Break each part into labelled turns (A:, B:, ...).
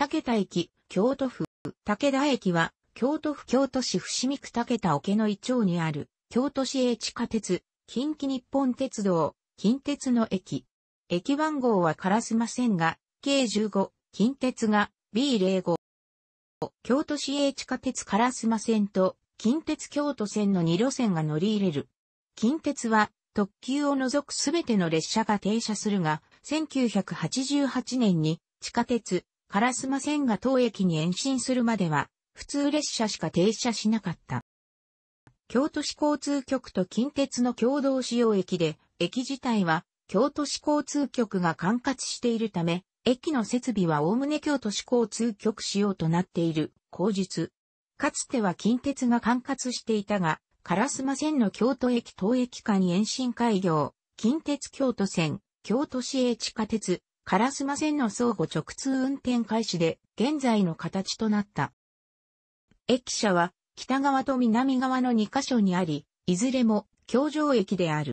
A: 竹田駅、京都府、竹田駅は、京都府京都市伏見区竹田桶の井町にある、京都市営地下鉄、近畿日本鉄道、近鉄の駅。駅番号はスマ線が、K15、近鉄が、B05。京都市営地下鉄スマ線と、近鉄京都線の2路線が乗り入れる。近鉄は、特急を除くすべての列車が停車するが、1988年に地下鉄、烏マ線が当駅に延伸するまでは、普通列車しか停車しなかった。京都市交通局と近鉄の共同使用駅で、駅自体は京都市交通局が管轄しているため、駅の設備は概ね京都市交通局仕様となっている、後日。かつては近鉄が管轄していたが、烏マ線の京都駅東駅間に延伸開業、近鉄京都線、京都市営地下鉄、烏丸線の相互直通運転開始で現在の形となった。駅舎は北側と南側の2カ所にあり、いずれも京城駅である。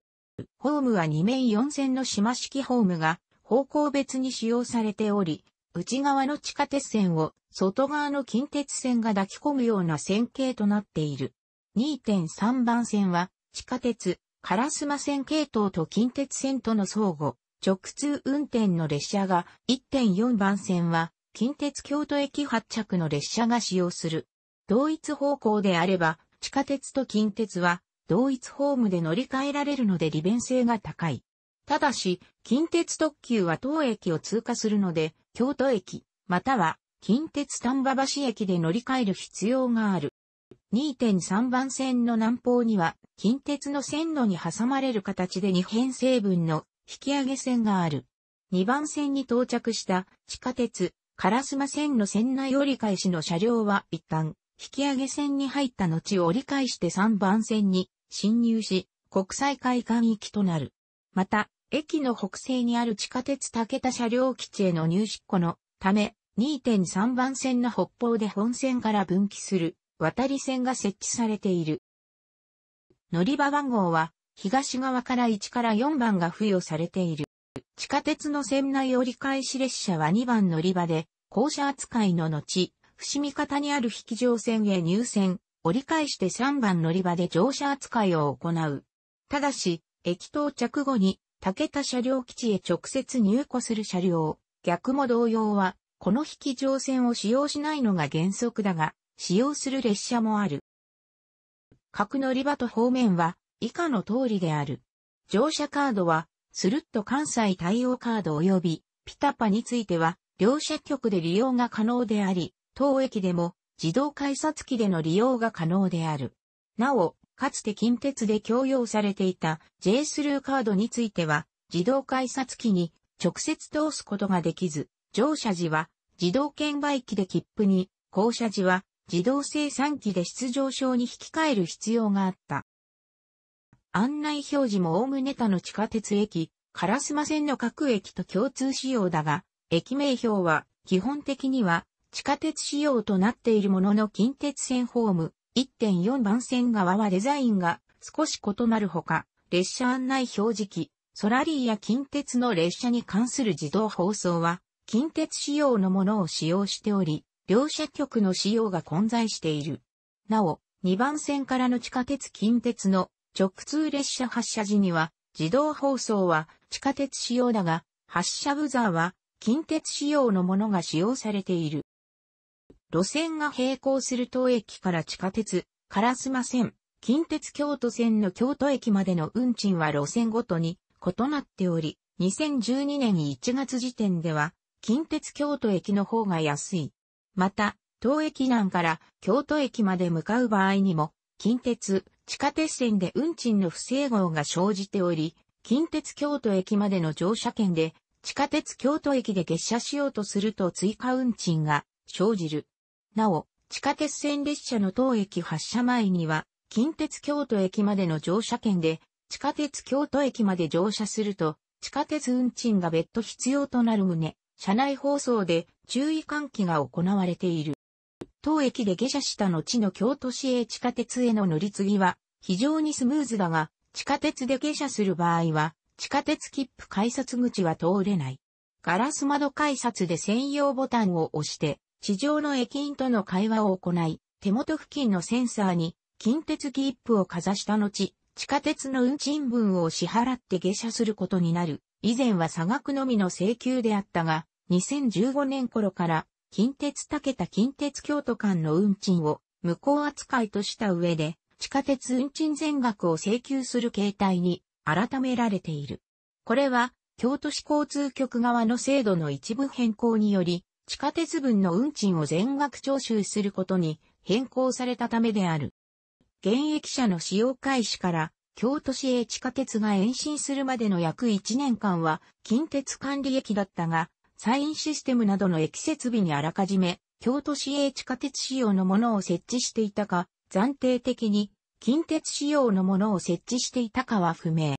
A: ホームは2面4線の島式ホームが方向別に使用されており、内側の地下鉄線を外側の近鉄線が抱き込むような線形となっている。2.3番線は地下鉄、烏丸線系統と近鉄線との相互直通運転の列車が1.4番線は近鉄京都駅発着の列車が使用する。同一方向であれば地下鉄と近鉄は同一ホームで乗り換えられるので利便性が高い。ただし、近鉄特急は当駅を通過するので、京都駅、または近鉄丹波橋駅で乗り換える必要がある。2.3番線の南方には近鉄の線路に挟まれる形で2編成分の引き上げ線がある。2番線に到着した地下鉄、カラスマ線の線内折り返しの車両は一旦、引き上げ線に入った後折り返して3番線に進入し、国際会館行きとなる。また、駅の北西にある地下鉄竹田車両基地への入出庫のため、2.3番線の北方で本線から分岐する渡り線が設置されている。乗り場番号は東側から1から4番が付与されている。地下鉄の船内折り返し列車は2番乗り場で、降車扱いの後、伏見方にある引き乗船へ入線、折り返して3番乗り場で乗車扱いを行う。ただし、駅到着後に、竹田車両基地へ直接入庫する車両、逆も同様は、この引き乗船を使用しないのが原則だが、使用する列車もある。各乗り場と方面は、以下の通りである。乗車カードは、スルッと関西対応カード及び、ピタパについては、両社局で利用が可能であり、当駅でも自動改札機での利用が可能である。なお、かつて近鉄で供用されていた J スルーカードについては、自動改札機に直接通すことができず、乗車時は自動券売機で切符に、降車時は自動生産機で出場証に引き換える必要があった。案内表示もおおむね他の地下鉄駅、烏丸線の各駅と共通仕様だが、駅名表は基本的には地下鉄仕様となっているものの近鉄線ホーム1.4番線側はデザインが少し異なるほか、列車案内表示機、ソラリーや近鉄の列車に関する自動放送は近鉄仕様のものを使用しており、両社局の仕様が混在している。なお、2番線からの地下鉄近鉄の直通列車発車時には、自動放送は地下鉄仕様だが、発車ブザーは近鉄仕様のものが使用されている。路線が並行する当駅から地下鉄、烏丸線、近鉄京都線の京都駅までの運賃は路線ごとに異なっており、2012年1月時点では、近鉄京都駅の方が安い。また、当駅南から京都駅まで向かう場合にも、近鉄、地下鉄線で運賃の不整合が生じており、近鉄京都駅までの乗車券で、地下鉄京都駅で下車しようとすると追加運賃が生じる。なお、地下鉄線列車の当駅発車前には、近鉄京都駅までの乗車券で、地下鉄京都駅まで乗車すると、地下鉄運賃が別途必要となる旨、車内放送で注意喚起が行われている。当駅で下車した後の京都市営地下鉄への乗り継ぎは非常にスムーズだが、地下鉄で下車する場合は、地下鉄切符改札口は通れない。ガラス窓改札で専用ボタンを押して、地上の駅員との会話を行い、手元付近のセンサーに近鉄切符をかざした後、地下鉄の運賃分を支払って下車することになる。以前は差額のみの請求であったが、2015年頃から近鉄武田近鉄京都間の運賃を無効扱いとした上で、地下鉄運賃全額を請求する形態に改められている。これは、京都市交通局側の制度の一部変更により、地下鉄分の運賃を全額徴収することに変更されたためである。現役者の使用開始から京都市営地下鉄が延伸するまでの約1年間は近鉄管理駅だったが、サインシステムなどの駅設備にあらかじめ、京都市営地下鉄仕様のものを設置していたか、暫定的に近鉄仕様のものを設置していたかは不明。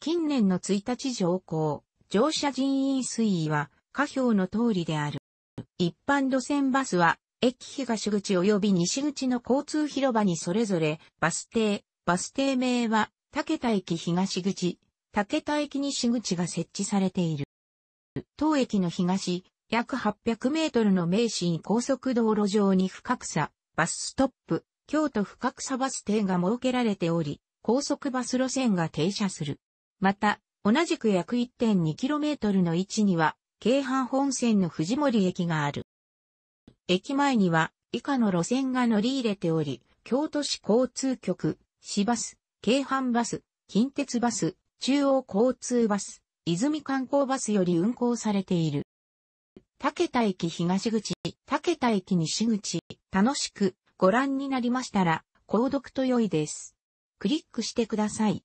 A: 近年の1日乗降、乗車人員推移は下表の通りである。一般路線バスは、駅東口及び西口の交通広場にそれぞれ、バス停、バス停名は、竹田駅東口、竹田駅西口が設置されている。当駅の東、約800メートルの名神高速道路上に深草、バスストップ、京都深草バス停が設けられており、高速バス路線が停車する。また、同じく約 1.2km の位置には、京阪本線の藤森駅がある。駅前には、以下の路線が乗り入れており、京都市交通局、市バス、京阪バス、近鉄バス、中央交通バス、泉観光バスより運行されている。竹田駅東口、竹田駅西口、楽しくご覧になりましたら、購読と良いです。クリックしてください。